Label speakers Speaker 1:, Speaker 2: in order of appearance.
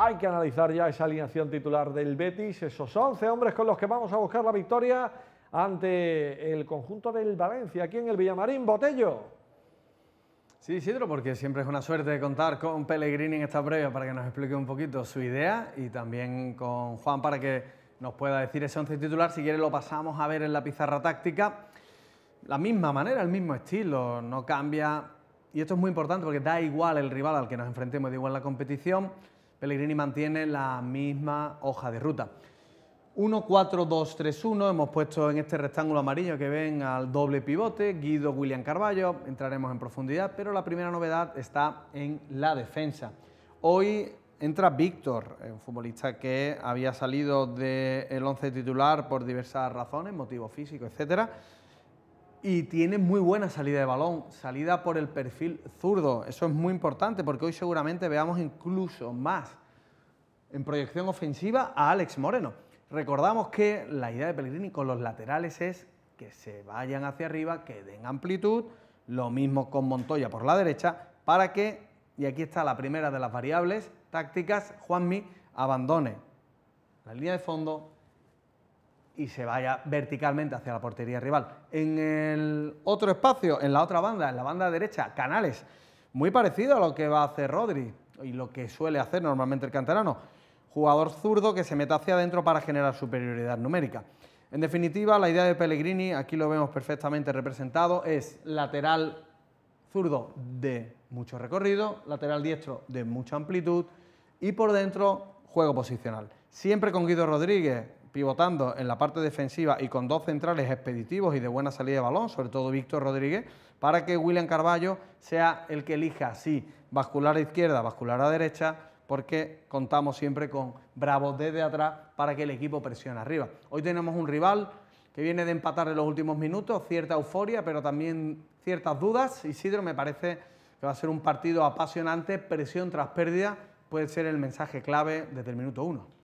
Speaker 1: Hay que analizar ya esa alineación titular del Betis, esos 11 hombres con los que vamos a buscar la victoria ante el conjunto del Valencia, aquí en el Villamarín, Botello. Sí, Isidro, porque siempre es una suerte contar con Pellegrini en esta previa para que nos explique un poquito su idea y también con Juan para que nos pueda decir ese 11 titular. Si quiere lo pasamos a ver en la pizarra táctica. La misma manera, el mismo estilo, no cambia. Y esto es muy importante porque da igual el rival al que nos enfrentemos, da igual la competición. Pellegrini mantiene la misma hoja de ruta. 1, 4, 2, 3, 1. Hemos puesto en este rectángulo amarillo que ven al doble pivote Guido William Carballo. Entraremos en profundidad, pero la primera novedad está en la defensa. Hoy entra Víctor, eh, un futbolista que había salido del once titular por diversas razones, motivo físico, etcétera y tiene muy buena salida de balón, salida por el perfil zurdo. Eso es muy importante porque hoy seguramente veamos incluso más en proyección ofensiva a Alex Moreno. Recordamos que la idea de Pellegrini con los laterales es que se vayan hacia arriba, que den amplitud, lo mismo con Montoya por la derecha, para que, y aquí está la primera de las variables tácticas, Juanmi abandone la línea de fondo y se vaya verticalmente hacia la portería rival. En el otro espacio, en la otra banda, en la banda derecha, Canales, muy parecido a lo que va a hacer Rodri y lo que suele hacer normalmente el canterano, jugador zurdo que se mete hacia adentro para generar superioridad numérica. En definitiva, la idea de Pellegrini, aquí lo vemos perfectamente representado, es lateral zurdo de mucho recorrido, lateral diestro de mucha amplitud y por dentro juego posicional. Siempre con Guido Rodríguez, pivotando en la parte defensiva y con dos centrales expeditivos y de buena salida de balón, sobre todo Víctor Rodríguez, para que William Carballo sea el que elija si bascular a izquierda, bascular a derecha, porque contamos siempre con bravos desde atrás para que el equipo presione arriba. Hoy tenemos un rival que viene de empatar en los últimos minutos, cierta euforia, pero también ciertas dudas. Isidro, me parece que va a ser un partido apasionante, presión tras pérdida, puede ser el mensaje clave desde el minuto uno.